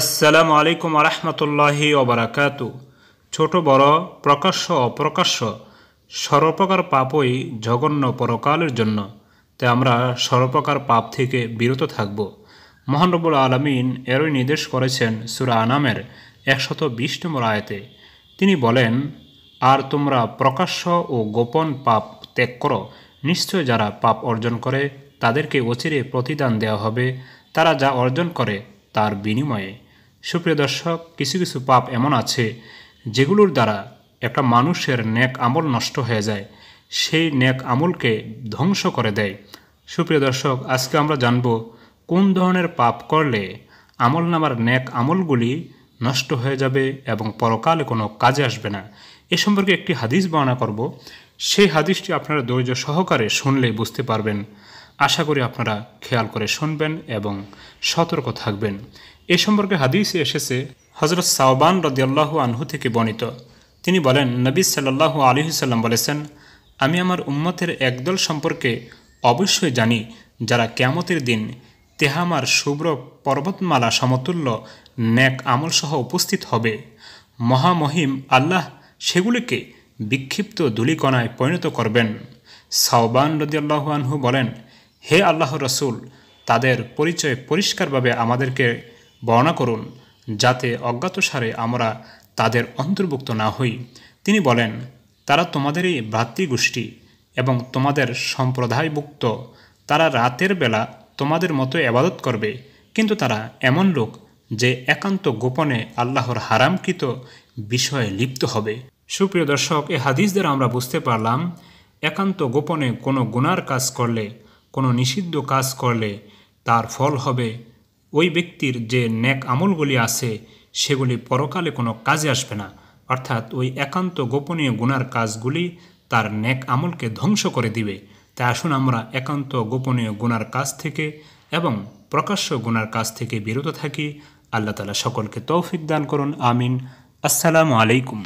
আসসালামু আলাইকুম আরহামতুল্লাহি ওবরাকাতু ছোট বড় প্রকাশ্য অপ্রকাশ্য সর্বপ্রকার পাপই জঘন্য পরকালের জন্য তাই আমরা সর্বপ্রকার পাপ থেকে বিরত থাকব মহানবুল আলমিন এরই নির্দেশ করেছেন সুরা আনামের একশত বিশ নম্বর আয়তে তিনি বলেন আর তোমরা প্রকাশ্য ও গোপন পাপ ত্যাগ করো নিশ্চয় যারা পাপ অর্জন করে তাদেরকে অচিরে প্রতিদান দেওয়া হবে তারা যা অর্জন করে তার বিনিময়ে সুপ্রিয় দর্শক কিছু কিছু পাপ এমন আছে যেগুলোর দ্বারা একটা মানুষের ন্যাক আমল নষ্ট হয়ে যায় সেই ন্যাক আমলকে ধ্বংস করে দেয় সুপ্রিয় দর্শক আজকে আমরা জানব কোন ধরনের পাপ করলে আমল নামার ন্যাক আমলগুলি নষ্ট হয়ে যাবে এবং পরকালে কোনো কাজে আসবে না এ সম্পর্কে একটি হাদিস বর্ণনা করব সেই হাদিসটি আপনারা ধৈর্য সহকারে শুনলে বুঝতে পারবেন আশা করি আপনারা খেয়াল করে শুনবেন এবং সতর্ক থাকবেন এ সম্পর্কে হাদিস এসেছে হজরত সাওবান রদিয়াল্লাহু আনহু থেকে বর্ণিত তিনি বলেন নবী সাল্লাহু আলহিসাল্লাম বলেছেন আমি আমার উম্মতের একদল সম্পর্কে অবশ্যই জানি যারা ক্যামতের দিন তেহামার শুভ্র পর্বতমালা সমতুল্য ন্যাক আমলসহ উপস্থিত হবে মহামহিম আল্লাহ সেগুলিকে বিক্ষিপ্ত ধুলিকণায় পরিণত করবেন সাওবান রদিয়াল্লাহু আনহু বলেন হে আল্লাহ রসুল তাদের পরিচয় পরিষ্কারভাবে আমাদেরকে বর্ণনা করুন যাতে অজ্ঞাতসারে আমরা তাদের অন্তর্ভুক্ত না হই তিনি বলেন তারা তোমাদেরই ভ্রাতৃগোষ্ঠী এবং তোমাদের সম্প্রদায়ভুক্ত তারা রাতের বেলা তোমাদের মতো এবাদত করবে কিন্তু তারা এমন লোক যে একান্ত গোপনে আল্লাহর হারামকৃত বিষয়ে লিপ্ত হবে সুপ্রিয় দর্শক এ হাদিসদের আমরা বুঝতে পারলাম একান্ত গোপনে কোনো গুনার কাজ করলে কোনো নিষিদ্ধ কাজ করলে তার ফল হবে ওই ব্যক্তির যে ন্যাক আমলগুলি আছে সেগুলি পরকালে কোনো কাজে আসবে না অর্থাৎ ওই একান্ত গোপনীয় গুণার কাজগুলি তার ন্যাক আমলকে ধ্বংস করে দিবে তাই আসুন আমরা একান্ত গোপনীয় গুণার কাজ থেকে এবং প্রকাশ্য গুণার কাজ থেকে বিরত থাকি আল্লাহ তালা সকলকে তৌফিক দান করুন আমিন আসসালামু আলাইকুম